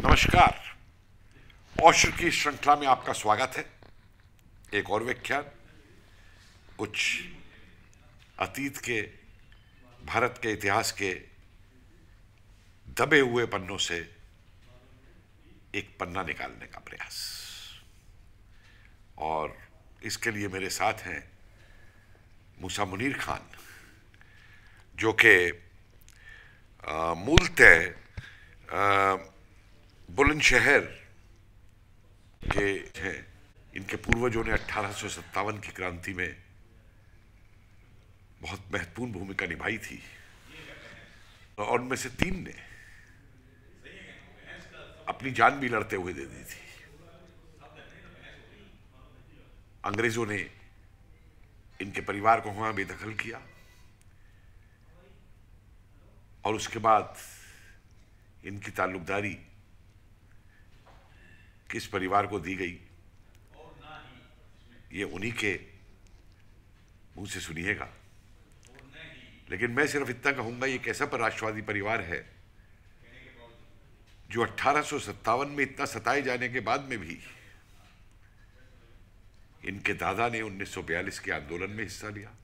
नमस्कार औषध की श्रृंखला में आपका स्वागत है एक और व्याख्यान कुछ अतीत के भारत के इतिहास के दबे हुए पन्नों से एक पन्ना निकालने का प्रयास और इसके लिए मेरे साथ हैं मूसा मुनीर खान जो कि मूलतः बुलंदशहर के हैं इनके पूर्वजों ने अट्ठारह की क्रांति में बहुत महत्वपूर्ण भूमिका निभाई थी तो और उनमें से तीन ने अपनी जान भी लड़ते हुए दे दी थी अंग्रेजों ने इनके परिवार को वहां बेदखल किया और उसके बाद इनकी ताल्लुकदारी किस परिवार को दी गई ये उन्हीं के मुंह से सुनिएगा लेकिन मैं सिर्फ इतना कहूंगा ये कैसा पर राष्ट्रवादी परिवार है जो अट्ठारह में इतना सताए जाने के बाद में भी इनके दादा ने 1942 के आंदोलन में हिस्सा लिया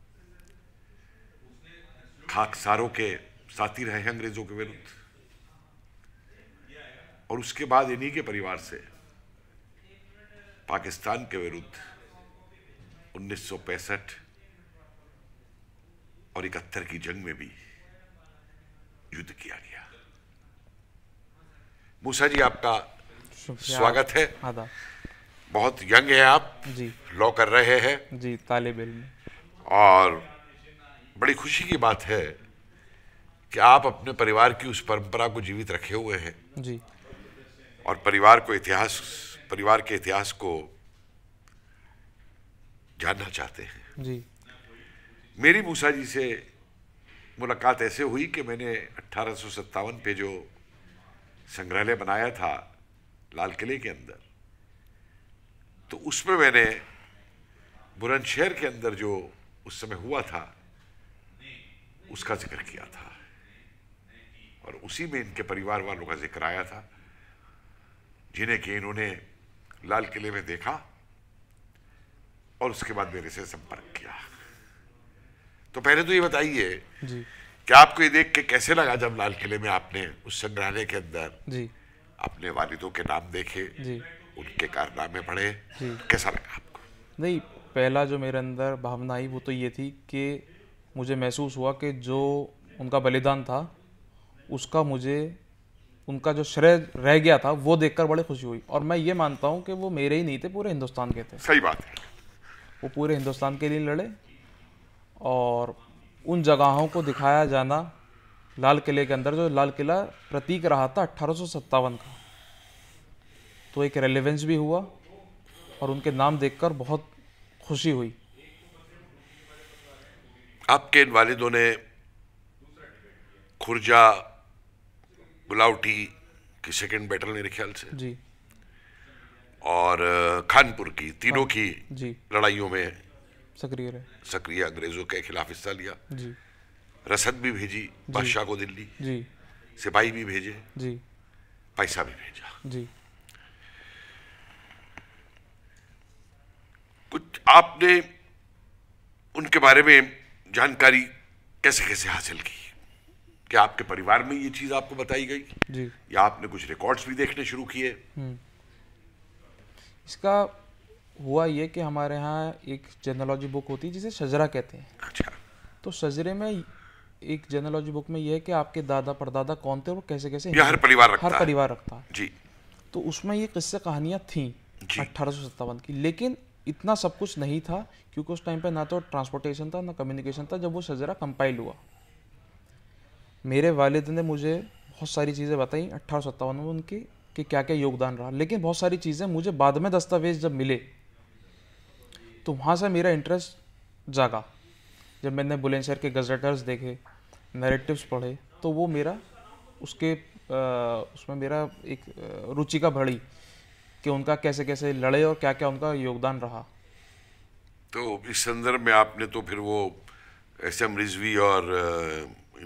खाकसारों के साथी रहे अंग्रेजों के विरुद्ध और उसके बाद इन्हीं के परिवार से पाकिस्तान के विरुद्ध उन्नीस और इकहत्तर की जंग में भी युद्ध किया गया मूसा जी आपका स्वागत है बहुत यंग है आप जी लॉ कर रहे हैं जी तालिब इल्म और बड़ी खुशी की बात है कि आप अपने परिवार की उस परंपरा को जीवित रखे हुए हैं जी और परिवार को इतिहास परिवार के इतिहास को जानना चाहते हैं जी मेरी मूसा जी से मुलाकात ऐसे हुई कि मैंने अट्ठारह पे जो संग्रहालय बनाया था लाल किले के अंदर तो उसमें मैंने बुलंदशहर के अंदर जो उस समय हुआ था उसका जिक्र किया था और उसी में इनके परिवार वालों का जिक्र आया था जिन्हें कि इन्होंने लाल किले में देखा और उसके बाद मेरे से संपर्क किया तो पहले तो ये बताइए कि आपको ये देख के कैसे लगा जब लाल किले में आपने उस संग्रहालय के अंदर अपने वालिदों के नाम देखे जी उनके कारनामे पढ़े कैसा लगा आपको नहीं पहला जो मेरे अंदर भावना आई वो तो ये थी कि मुझे महसूस हुआ कि जो उनका बलिदान था उसका मुझे उनका जो श्रेय रह गया था वो देखकर बड़ी खुशी हुई और मैं ये मानता हूँ कि वो मेरे ही नहीं थे पूरे हिंदुस्तान के थे सही बात है वो पूरे हिंदुस्तान के लिए लड़े और उन जगहों को दिखाया जाना लाल किले के अंदर जो लाल किला प्रतीक रहा था अट्ठारह का तो एक रेलिवेंस भी हुआ और उनके नाम देखकर बहुत खुशी हुई आपके इन वालिदों ने खुर्जा गुलावटी की सेकंड बैटल मेरे ख्याल से जी और खानपुर की तीनों हाँ, की लड़ाइयों में सक्रिय रहे सक्रिय अंग्रेजों के खिलाफ हिस्सा लिया जी रसद भी भेजी बादशाह को दिल्ली जी सिपाही भी भेजे जी पैसा भी भेजा जी कुछ आपने उनके बारे में जानकारी कैसे कैसे हासिल की क्या आपके परिवार में ये चीज आपको बताई गई जी या आपने कुछ रिकॉर्ड्स भी देखने शुरू किए हम्म। इसका हुआ ये कि हमारे यहाँ एक जर्नोलॉजी बुक होती है जिसे शजरा कहते हैं अच्छा तो शजरे में एक जर्नोलॉजी बुक में यह है कि आपके दादा परदादा कौन थे और कैसे कैसे हर परिवार रखता हर परिवार रखता है जी तो उसमें ये किस्से कहानियाँ थी अट्ठारह की लेकिन इतना सब कुछ नहीं था क्योंकि उस टाइम पे ना तो ट्रांसपोर्टेशन था ना कम्युनिकेशन था जब वो सजरा कंपाइल हुआ मेरे वालद ने मुझे बहुत सारी चीज़ें बताई अट्ठारह सौ सत्तावन में उनकी कि क्या क्या योगदान रहा लेकिन बहुत सारी चीज़ें मुझे बाद में दस्तावेज जब मिले तो वहाँ से मेरा इंटरेस्ट जागा जब मैंने बुलंदशहर के गजटर्स देखे नरेटिव्स पढ़े तो वो मेरा उसके आ, उसमें मेरा एक रुचि का बढ़ी कि उनका कैसे कैसे लड़े और क्या क्या उनका योगदान रहा तो इस संदर्भ में आपने तो फिर वो एस एम रिजवी और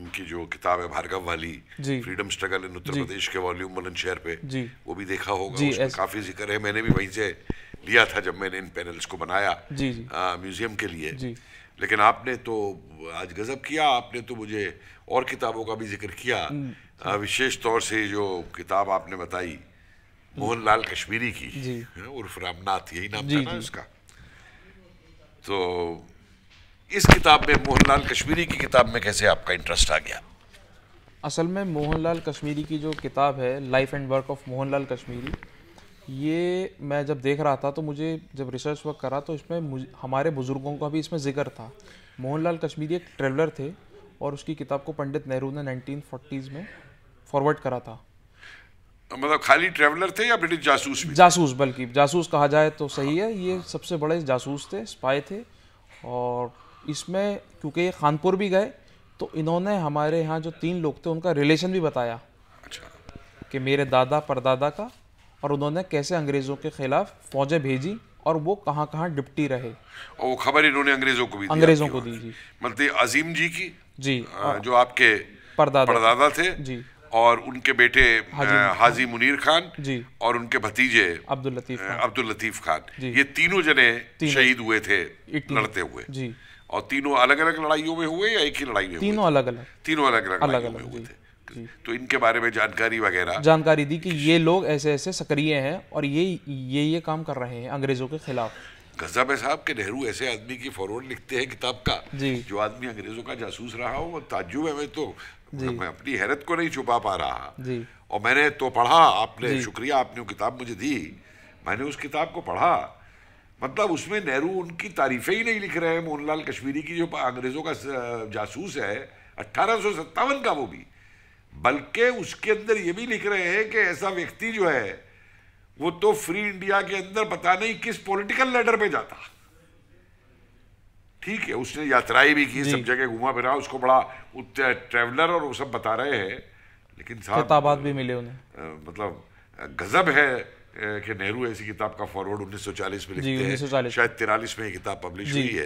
इनकी जो किताब है भार्गव वाली फ्रीडम स्ट्रगल इन उत्तर प्रदेश के वॉल्यूम बुलंदशहर पे वो भी देखा होगा काफी जिक्र है मैंने भी वहीं से लिया था जब मैंने इन पैनल्स को बनाया म्यूजियम के लिए लेकिन आपने तो आज गजब किया आपने तो मुझे और किताबों का भी जिक्र किया हम्म, विशेष तौर से जो किताब आपने बताई मोहनलाल कश्मीरी की उर्फ रामनाथ यही नाम था ना उसका तो इस किताब में मोहनलाल कश्मीरी की किताब में कैसे आपका इंटरेस्ट आ गया असल में मोहनलाल कश्मीरी की जो किताब है life and work of Mohanlal Kashmiri ये मैं जब देख रहा था तो मुझे जब रिसर्च वर्क करा तो इसमें हमारे बुज़ुर्गों का भी इसमें जिक्र था मोहनलाल कश्मीरी एक ट्रेवलर थे और उसकी किताब को पंडित नेहरू ने नाइनटीन में फॉरवर्ड करा था मतलब खाली ट्रेवलर थे या ब्रिटिश जासूस भी जासूस बल्कि जासूस कहा जाए तो सही है ये सबसे बड़े जासूस थे स्पाई थे और इसमें क्योंकि ये खानपुर भी गए तो इन्होंने हमारे यहाँ जो तीन लोग थे उनका रिलेशन भी बताया अच्छा कि मेरे दादा परदादा का और उन्होंने कैसे अंग्रेज़ों के खिलाफ फौजें भेजी और वो कहाँ कहाँ डिप्टी रहे वो खबर इन्होंने अंग्रेज़ों को भी अंग्रेज़ों को दी जी मतलब अजीम जी की जी जो आपके परदादा परदादा थे जी और उनके बेटे हाजी मुनीर खान जी और उनके भतीजे अब्दुल लतीफ अब्दुल लतीफ खान ये तीनों जने शहीद हुए थे लड़ते हुए जी और तीनों अलग अलग लड़ाइयों में हुए या एक ही लड़ाई में तीनों अलग अलग तीनों अलग अलग अलग अलग हुए थे तो इनके बारे में जानकारी वगैरह जानकारी दी कि ये लोग ऐसे ऐसे सक्रिय हैं और ये ये ये काम कर रहे हैं अंग्रेजों के खिलाफ गजब साहब के नेहरू ऐसे आदमी की फॉरवर्ड लिखते हैं किताब का जो आदमी अंग्रेजों का जासूस रहा हो वो ताजुब है मैं तो मैं अपनी हैरत को नहीं छुपा पा रहा और मैंने तो पढ़ा आपने शुक्रिया आपने वो किताब मुझे दी मैंने उस किताब को पढ़ा मतलब उसमें नेहरू उनकी तारीफें ही नहीं लिख रहे हैं मोहनलाल कश्मीरी की जो अंग्रेज़ों का जासूस है अट्ठारह का वो भी बल्कि उसके अंदर ये भी लिख रहे हैं कि ऐसा व्यक्ति जो है वो तो फ्री इंडिया के अंदर पता नहीं किस पॉलिटिकल लेडर पे जाता ठीक है उसने यात्राएं भी की सब जगह घुमा फिरा उसको बड़ा ट्रेवलर और वो सब बता रहे हैं लेकिन साथ भी मिले उन्हें मतलब गजब है कि नेहरू ऐसी किताब का फॉरवर्ड 1940 में लिखते हैं शायद तिरालीस में ये किताब पब्लिश हुई है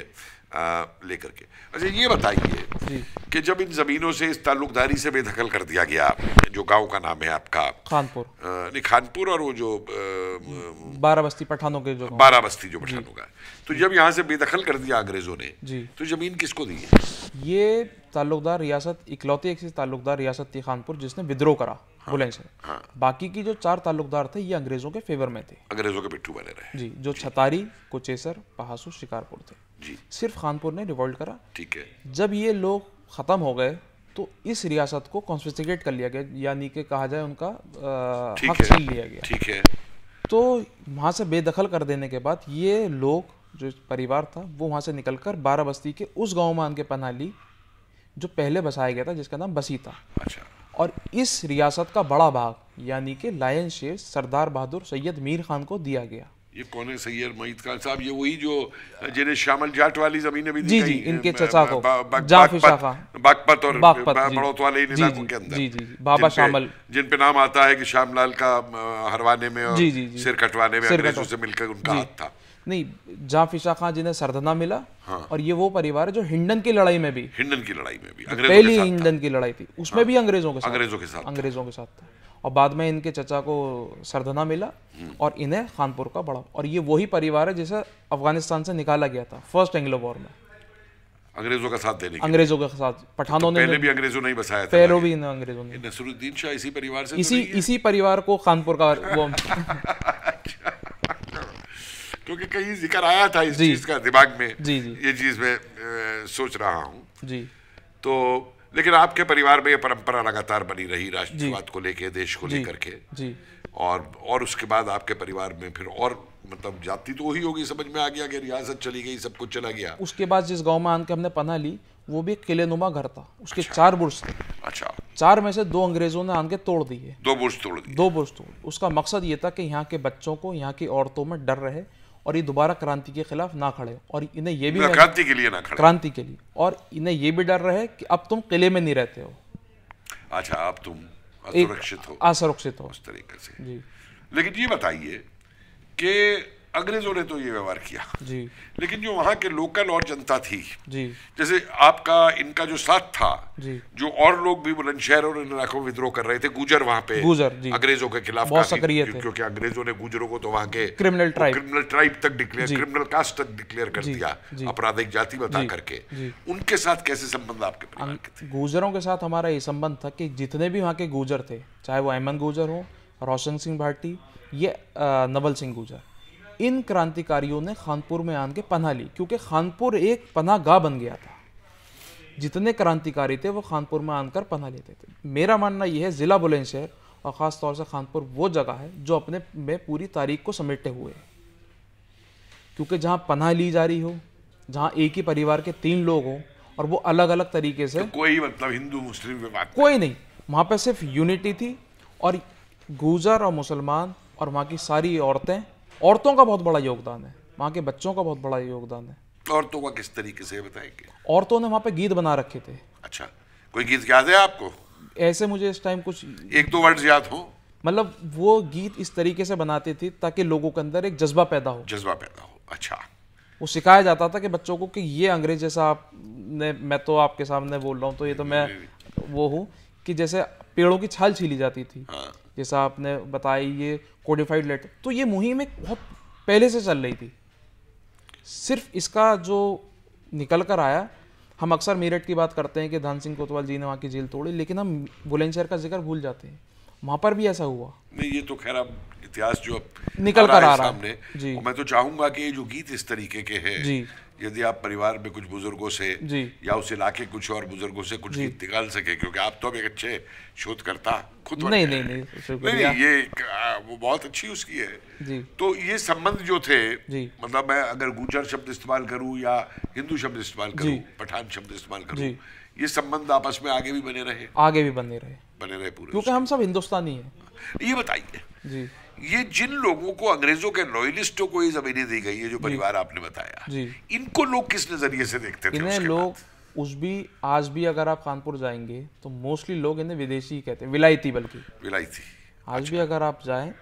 लेकर के अच्छा ये बताइए कि जब इन ज़मीनों से इस ताल्लुकदारी से बेदखल कर दिया गया जो गांव का नाम है आपका खानपुर नहीं खानपुर और वो जो बारह पठानों के जो बारह जो पठानों का तो जब यहाँ से बेदखल कर दिया अंग्रेज़ों ने तो ज़मीन किसको दी ये ताल्लुकदार रियासत इकलौती एक ताल्लुकदार रियासत थी खानपुर जिसने विद्रोह करा हाँ, शहर हाँ, बाकी की जो चार तालुकदार थे ये अंग्रेजों के फेवर में थे अंग्रेजों के पिट्ठू बने रहे जी जो छतारी कोचेसर पहासु शिकारपुर थे जी सिर्फ खानपुर ने रिवॉल्ट करा ठीक है जब ये लोग ख़त्म हो गए तो इस रियासत को कॉन्स्टिगेट कर लिया गया यानी कि कहा जाए उनका हक छीन लिया गया ठीक है तो वहां से बेदखल कर देने के बाद ये लोग जो परिवार था वो वहां से निकलकर बस्ती के उस गांव आन के पना ली जो पहले बसाया गया था जिसका नाम बसी था अच्छा और इस रियासत का बड़ा भाग यानी कि लायन शेर सरदार बहादुर सैयद मीर खान को दिया गया ये कौन है सैयद मईद खान साहब ये वही जो जिन्हें श्यामल जाट वाली जमीन भी जी जी इनके चचा को बागपत और बागपत वाले इन इलाकों के अंदर जी जी बाबा श्यामल जिन पे नाम आता है कि श्यामलाल का हरवाने में और सिर कटवाने में अंग्रेजों से मिलकर उनका हाथ था नहीं जहाँ फिशा खान जिन्हें सरधना मिला हाँ। और ये वो परिवार है जो हिंडन की लड़ाई में भी हिंडन की लड़ाई में भी पहली हिंडन की लड़ाई थी उसमें हाँ। भी अंग्रेजों के साथ अंग्रेजों के साथ अंग्रेजों के साथ था और बाद में इनके चचा को सरधना मिला हम्म। और इन्हें खानपुर का बड़ा और ये वही परिवार है जिसे अफगानिस्तान से निकाला गया था फर्स्ट एंग्लो वॉर में अंग्रेजों का साथ देने अंग्रेजों के साथ तो पठानों ने पहले भी अंग्रेजों ने बसाया था पहले भी अंग्रेजों ने नसरुद्दीन शाह इसी परिवार से तो इसी इसी परिवार को खानपुर का वो क्योंकि कहीं जिक्र आया था इस चीज का दिमाग में जी जी ये चीज मैं सोच रहा हूँ तो लेकिन आपके परिवार में ये परंपरा लगातार बनी रही राष्ट्रवाद को लेके देश को लेकर के और और उसके बाद आपके परिवार में फिर और मतलब जाति तो वही होगी समझ में आ गया कि रियासत चली गई सब कुछ चला गया उसके बाद जिस गांव में आके हमने पना ली वो भी किले नुमा घर था उसके अच्छा, चार बुर्ज थे अच्छा चार में से दो अंग्रेजों ने आके तोड़ दिए दो बुर्ज तोड़ दिए दो बुर्ज तोड़ उसका मकसद ये था कि यहाँ के बच्चों को यहाँ की औरतों में डर रहे और ये दोबारा क्रांति के खिलाफ ना खड़े और इन्हें ये भी क्रांति के लिए ना खड़े क्रांति के लिए और इन्हें ये भी डर रहे कि अब तुम किले में नहीं रहते हो अच्छा अब तुम असुरक्षित हो असुरक्षित हो उस तरीके से जी लेकिन ये बताइए कि अंग्रेजों ने तो ये व्यवहार किया जी लेकिन जो वहाँ के लोकल और जनता थी जी जैसे आपका इनका जो साथ था जी जो और लोग भी बुलंदशहर और इलाकों में विद्रोह कर रहे थे गुजर वहाँ पे गुजर जी अंग्रेजों के खिलाफ बहुत सक्रिय थे क्योंकि अंग्रेजों ने गुजरों को तो वहाँ के क्रिमिनल ट्राइब क्रिमिनल ट्राइब तक डिक्लेयर क्रिमिनल कास्ट तक डिक्लेयर कर दिया आपराधिक जाति बता करके उनके साथ कैसे संबंध आपके अं गुजरों के साथ हमारा ये संबंध था कि जितने भी वहाँ के गुजर थे चाहे वो अहमद गुजर हो रोशन सिंह भाटी ये नवल सिंह गुजर इन क्रांतिकारियों ने खानपुर में आन के पनाह ली क्योंकि खानपुर एक पनाह गाह बन गया था जितने क्रांतिकारी थे वो खानपुर में आनकर पनाह लेते थे मेरा मानना यह है ज़िला बुलंदशहर और ख़ास तौर से खानपुर वो जगह है जो अपने में पूरी तारीख को समेटे हुए है क्योंकि जहाँ पनाह ली जा रही हो जहाँ एक ही परिवार के तीन लोग हों और वो अलग अलग तरीके से तो कोई मतलब हिंदू मुस्लिम बात कोई नहीं वहाँ पर सिर्फ यूनिटी थी और गुजर और मुसलमान और वहाँ की सारी औरतें औरतों का बहुत बड़ा योगदान है वहाँ के बच्चों का बहुत बड़ा योगदान है औरतों का किस तरीके से बताएंगे औरतों ने वहाँ पे गीत बना रखे थे अच्छा कोई गीत याद है आपको ऐसे मुझे इस टाइम कुछ एक दो वर्ड याद हो मतलब वो गीत इस तरीके से बनाती थी ताकि लोगों के अंदर एक जज्बा पैदा हो जज्बा पैदा हो अच्छा वो सिखाया जाता था कि बच्चों को कि ये अंग्रेज जैसा आप ने मैं तो आपके सामने बोल रहा हूँ तो ये तो मैं वो हूँ कि जैसे पेड़ों की छाल छीली जाती थी हाँ। जैसा आपने बताया ये कोडिफाइड लेटर तो ये मुहिम एक बहुत पहले से चल रही थी सिर्फ इसका जो निकल कर आया हम अक्सर मेरठ की बात करते हैं कि धन सिंह कोतवाल जी ने वहाँ की जेल तोड़ी लेकिन हम बुलंदशहर का जिक्र भूल जाते हैं वहाँ पर भी ऐसा हुआ नहीं ये तो खैर अब इतिहास जो अब निकल कर आ रहा है सामने जी मैं तो चाहूंगा कि ये जो गीत इस तरीके के हैं यदि आप परिवार में कुछ बुजुर्गों से या उस इलाके कुछ और बुजुर्गों से कुछ निकाल सके क्योंकि आप तो एक अच्छे शोधकर्ता खुद नहीं नहीं नहीं, नहीं नहीं ये वो बहुत अच्छी उसकी है तो ये संबंध जो थे मतलब मैं अगर गुजर शब्द इस्तेमाल करूं या हिंदू शब्द इस्तेमाल करूं पठान शब्द इस्तेमाल करूं ये संबंध आपस में आगे भी बने रहे आगे भी बने रहे बने रहे पूरे क्योंकि हम सब हिंदुस्तानी है ये बताइए जी ये जिन लोगों को अंग्रेजों के लॉयलिस्टों को ये जमीनें दी गई है जो परिवार आपने बताया जी इनको लोग किस नजरिए से देखते थे इन्हें लोग उस भी आज भी अगर आप कानपुर जाएंगे तो मोस्टली लोग इन्हें विदेशी कहते हैं विलायती बल्कि विलायती आज अच्छा। भी अगर आप जाए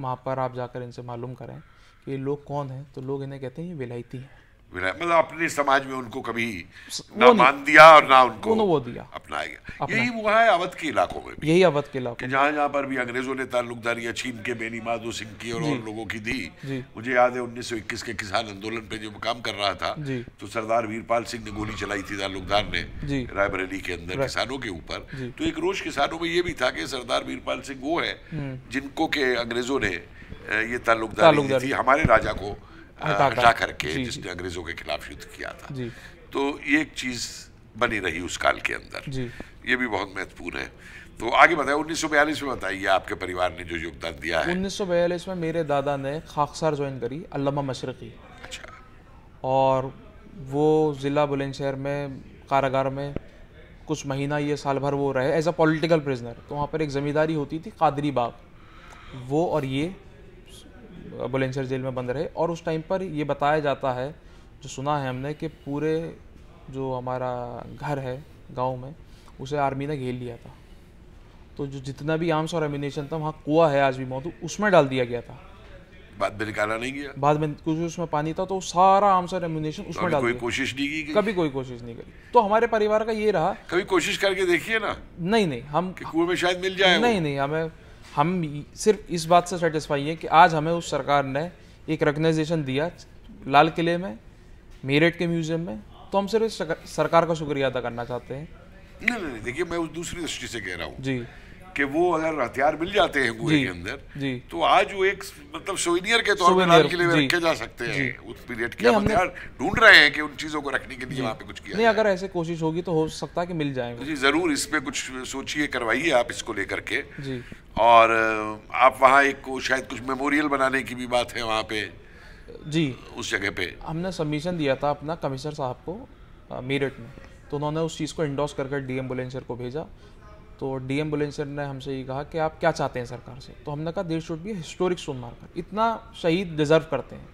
वहाँ पर आप जाकर इनसे मालूम करें कि ये लोग कौन हैं तो लोग इन्हें कहते हैं ये विलायती हैं मतलब अपने समाज में उनको कभी ना मान दिया और ना उनको वो दिया अपनाया गया अपना। यही हुआ है अवध के इलाकों में भी यही अवध के इलाकों जहाँ जहाँ पर भी अंग्रेजों ने ताल्लुकदारियाँ छीन के बेनी माधो सिंह की और, और लोगों की दी मुझे याद है उन्नीस सौ इक्कीस के किसान आंदोलन पे जो काम कर रहा था तो सरदार वीरपाल सिंह ने गोली चलाई थी ताल्लुकदार ने रायबरेली के अंदर किसानों के ऊपर तो एक रोज किसानों में ये भी था कि सरदार वीरपाल सिंह वो है हम्म। जिनको के अंग्रेजों ने ये ताल्लुकदारी थी हमारे राजा को हाँ, हटा करके जिसने अंग्रेजों के खिलाफ युद्ध किया था तो ये एक चीज बनी रही उस काल के अंदर ये भी बहुत महत्वपूर्ण है तो आगे बताए उन्नीस सौ बयालीस में बताइए आपके परिवार ने जो योगदान दिया है उन्नीस सौ बयालीस में मेरे दादा ने खाकसार ज्वाइन करी अल्लामा मशरकी अच्छा और वो ज़िला बुलंदशहर में कारागार में कुछ महीना ये साल भर वो रहे एज अ पॉलिटिकल प्रिजनर तो वहाँ पर एक ज़मींदारी होती थी कादरी बाग वो और ये बुलंदशहर जेल में बंद रहे और उस टाइम पर ये बताया जाता है जो सुना है हमने कि पूरे जो हमारा घर है गांव में उसे आर्मी ने घेर लिया था तो जो जितना भी आर्म्स और एमिनेशन था वहाँ कुआ है आज भी मौत उसमें डाल दिया गया था बाद में निकाला नहीं गया बाद में कुछ उसमें पानी था तो सारा आर्म्स और एमिनेशन तो उसमें डाल कोई कोशिश नहीं की कभी कोई कोशिश नहीं करी तो हमारे परिवार का ये रहा कभी कोशिश करके देखिए ना नहीं नहीं हम कुएं में शायद मिल जाए नहीं नहीं हमें हम सिर्फ इस बात से सेटिस्फाई हैं कि आज हमें उस सरकार ने एक रिकग्नाइजेशन दिया लाल किले में मेरठ के म्यूजियम में तो हम सिर्फ सरकार का शुक्रिया अदा करना चाहते हैं नहीं नहीं देखिए मैं उस दूसरी दृष्टि से कह रहा हूँ जी कि वो अगर हथियार मिल जाते हैं कुएं के अंदर तो आज वो एक मतलब सोविनियर के तौर पर रात के लिए रखे जा सकते हैं उस पीरियड के हथियार ढूंढ रहे हैं कि उन चीज़ों को रखने के लिए वहाँ पे कुछ किया नहीं अगर ऐसे कोशिश होगी तो हो सकता है कि मिल जाएगा जी ज़रूर इस पे कुछ सोचिए करवाइए आप इसको लेकर के जी और आप वहाँ एक को शायद कुछ मेमोरियल बनाने की भी बात है वहाँ पे जी उस जगह पे हमने सबमिशन दिया था अपना कमिश्नर साहब को मेरठ में तो उन्होंने उस चीज़ को इंडोस कर डी एम्बुलेंसर को भेजा तो डी एम बुलेंसर ने हमसे ये कहा कि आप क्या चाहते हैं सरकार से तो हमने कहा there should be historic stone marker इतना शहीद डिजर्व करते हैं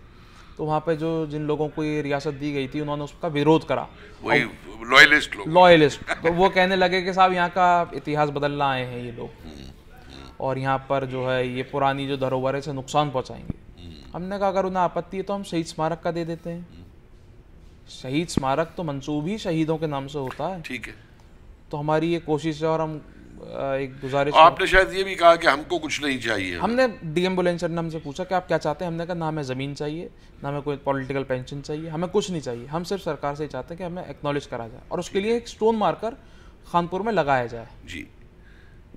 तो वहाँ पे जो जिन लोगों को ये रियासत दी गई थी उन्होंने उसका विरोध करा लॉयलिस्ट लॉयलिस्ट तो वो कहने लगे कि साहब यहाँ का इतिहास बदलना आए हैं ये लोग और यहाँ पर जो है ये पुरानी जो धरोहर है नुकसान पहुँचाएंगे हमने कहा अगर उन्हें आपत्ति है तो हम शहीद स्मारक का दे देते हैं शहीद स्मारक तो मनसूब ही शहीदों के नाम से होता है ठीक है तो हमारी ये कोशिश है और हम एक गुजारिश आपने शायद ये भी कहा कि हमको कुछ नहीं चाहिए हमने डी एम ने हमसे पूछा कि आप क्या चाहते हैं हमने कहा ना हमें ज़मीन चाहिए ना हमें कोई पॉलिटिकल पेंशन चाहिए हमें कुछ नहीं चाहिए हम सिर्फ सरकार से चाहते हैं कि हमें एक्नॉलेज करा जाए और उसके लिए एक स्टोन मार्कर खानपुर में लगाया जाए जी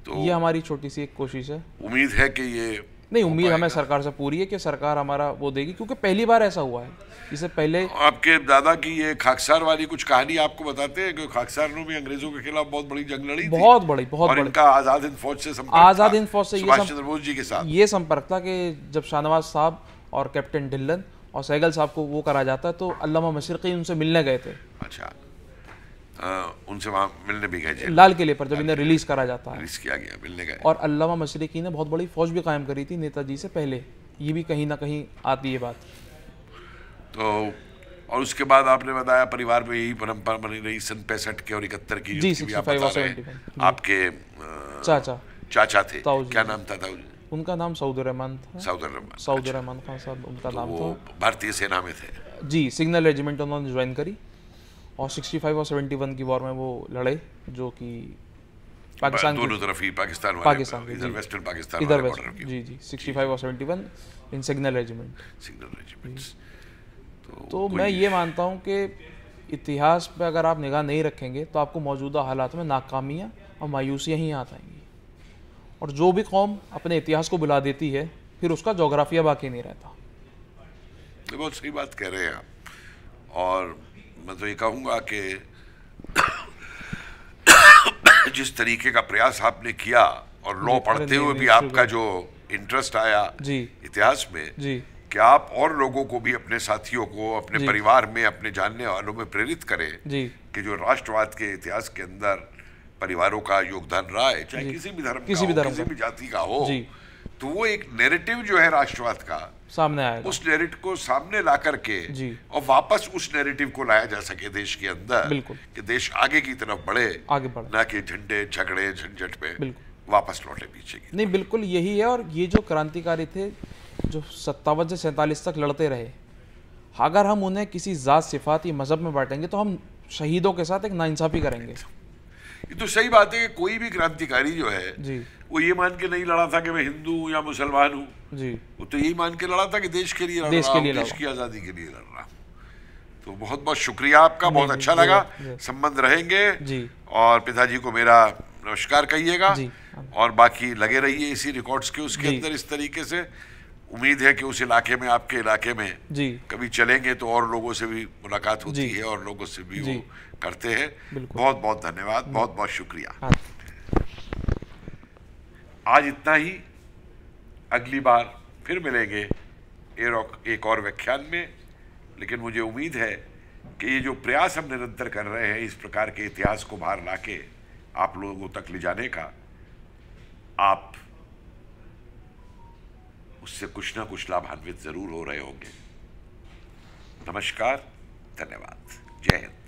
तो ये हमारी छोटी सी एक कोशिश है उम्मीद है कि ये नहीं उम्मीद हमें सरकार से पूरी है कि सरकार हमारा वो देगी क्योंकि पहली बार ऐसा हुआ है इससे पहले आपके दादा की ये खाकसार वाली कुछ कहानी आपको बताते हैं क्योंकि खाकसार ने भी अंग्रेजों के खिलाफ बहुत बड़ी जंग लड़ी बहुत बड़ी बहुत और बड़ी। इनका आजाद हिंद फौज से संपर्क आजाद हिंद फौज से सुभाष चंद्र बोस जी के साथ ये संपर्क था कि जब शाहनवाज साहब और कैप्टन ढिल्लन और सैगल साहब को वो करा जाता है तो अल्लामा मशरकी उनसे मिलने गए थे अच्छा हाँ, उनसे वहाँ मिलने भी गए लाल किले पर जब इन्हें रिलीज करा जाता है रिलीज किया गया मिलने गए और अल्लामा मशरकी ने बहुत बड़ी फौज भी कायम करी थी नेताजी से पहले ये भी कहीं ना कहीं आती है बात तो और उसके बाद आपने बताया परिवार में यही परंपरा बनी रही सन पैंसठ के और इकहत्तर की जी, की आप आपके चाचा चाचा थे क्या नाम था, था उनका नाम सऊद रहमान था सऊद रहमान सऊद अच्छा। रहमान खान साहब उनका तो नाम था भारतीय सेना में थे जी सिग्नल रेजिमेंट उन्होंने ज्वाइन करी और 65 और 71 की वॉर में वो लड़े जो कि पाकिस्तान दोनों तरफ ही पाकिस्तान पाकिस्तान इधर वेस्टर्न पाकिस्तान इधर वेस्ट जी जी 65 और 71 in signal regiment signal regiment तो, तो मैं ये मानता हूँ कि इतिहास पे अगर आप निगाह नहीं रखेंगे तो आपको मौजूदा हालात में नाकामियाँ और मायूसियाँ ही याद आएंगी और जो भी कौम अपने इतिहास को बुला देती है फिर उसका जोग्राफिया बाकी नहीं रहता बहुत सही बात कह रहे हैं आप और मैं तो ये कहूँगा कि जिस तरीके का प्रयास आपने किया और लॉ पढ़ते हुए भी आपका जो इंटरेस्ट आया इतिहास में कि आप और लोगों को भी अपने साथियों को अपने परिवार में अपने जानने वालों में प्रेरित करें कि जो राष्ट्रवाद के इतिहास के अंदर परिवारों का योगदान रहा है चाहे किसी भी धर्म किसी भी जाति का हो तो वो एक नैरेटिव जो है राष्ट्रवाद का सामने आया उस नैरेटिव को सामने ला करके और वापस उस नैरेटिव को लाया जा सके देश के अंदर कि देश आगे की तरफ बढ़े आगे बढ़े ना कि झंडे झगड़े झंझट पे वापस लौटे पीछे की नहीं बिल्कुल यही है और ये जो क्रांतिकारी थे जो सत्तावन से सैंतालीस तक लड़ते रहे अगर हम उन्हें किसी ज़ात सिफात या मज़हब में बांटेंगे तो हम शहीदों के साथ एक नाइंसाफ़ी करेंगे ये तो सही बात है कि कोई भी क्रांतिकारी जो है जी। वो ये मान के नहीं लड़ा था कि मैं हिंदू या मुसलमान हूँ वो तो यही मान के लड़ा था कि देश के लिए लड़ रहा के देश की आज़ादी के लिए लड़ रहा तो बहुत बहुत शुक्रिया आपका बहुत अच्छा लगा संबंध रहेंगे और पिताजी को मेरा नमस्कार कहिएगा और बाकी लगे रहिए इसी रिकॉर्ड्स के उसके अंदर इस तरीके से उम्मीद है कि उस इलाके में आपके इलाके में जी कभी चलेंगे तो और लोगों से भी मुलाकात होती है और लोगों से भी वो करते हैं बहुत बहुत धन्यवाद बहुत बहुत शुक्रिया हाँ आज इतना ही अगली बार फिर मिलेंगे एक और व्याख्यान में लेकिन मुझे उम्मीद है कि ये जो प्रयास हम निरंतर कर रहे हैं इस प्रकार के इतिहास को बाहर लाके आप लोगों तक ले जाने का आप उससे कुछ ना कुछ लाभान्वित जरूर हो रहे होंगे नमस्कार धन्यवाद जय हिंद